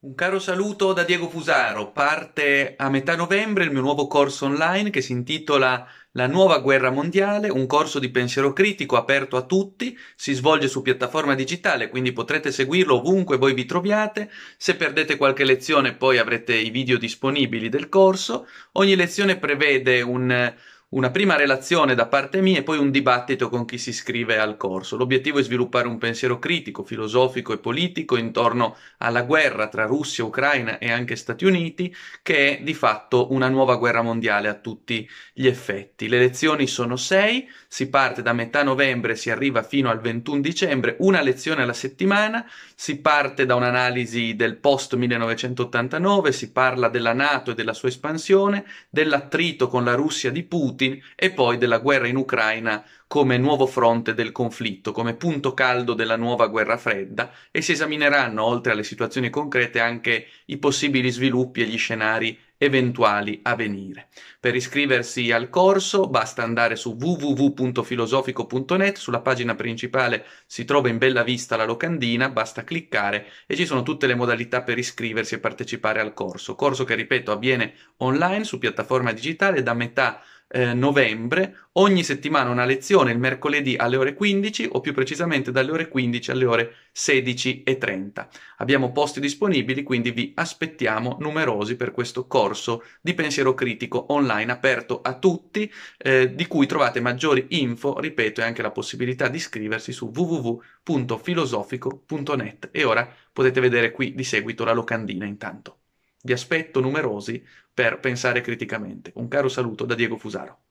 Un caro saluto da Diego Fusaro. Parte a metà novembre il mio nuovo corso online che si intitola La nuova guerra mondiale, un corso di pensiero critico aperto a tutti, si svolge su piattaforma digitale, quindi potrete seguirlo ovunque voi vi troviate. Se perdete qualche lezione poi avrete i video disponibili del corso. Ogni lezione prevede un una prima relazione da parte mia e poi un dibattito con chi si iscrive al corso. L'obiettivo è sviluppare un pensiero critico, filosofico e politico intorno alla guerra tra Russia, Ucraina e anche Stati Uniti, che è di fatto una nuova guerra mondiale a tutti gli effetti. Le lezioni sono sei, si parte da metà novembre si arriva fino al 21 dicembre, una lezione alla settimana, si parte da un'analisi del post 1989, si parla della Nato e della sua espansione, dell'attrito con la Russia di Putin, Putin e poi della guerra in Ucraina come nuovo fronte del conflitto, come punto caldo della nuova guerra fredda e si esamineranno, oltre alle situazioni concrete, anche i possibili sviluppi e gli scenari eventuali a venire. Per iscriversi al corso basta andare su www.filosofico.net, sulla pagina principale si trova in bella vista la locandina, basta cliccare e ci sono tutte le modalità per iscriversi e partecipare al corso. Corso che, ripeto, avviene online su piattaforma digitale da metà eh, novembre, ogni settimana una lezione il mercoledì alle ore 15 o più precisamente dalle ore 15 alle ore 16.30. Abbiamo posti disponibili, quindi vi aspettiamo numerosi per questo corso corso di pensiero critico online aperto a tutti, eh, di cui trovate maggiori info, ripeto, e anche la possibilità di iscriversi su www.filosofico.net. E ora potete vedere qui di seguito la locandina intanto. Vi aspetto numerosi per pensare criticamente. Un caro saluto da Diego Fusaro.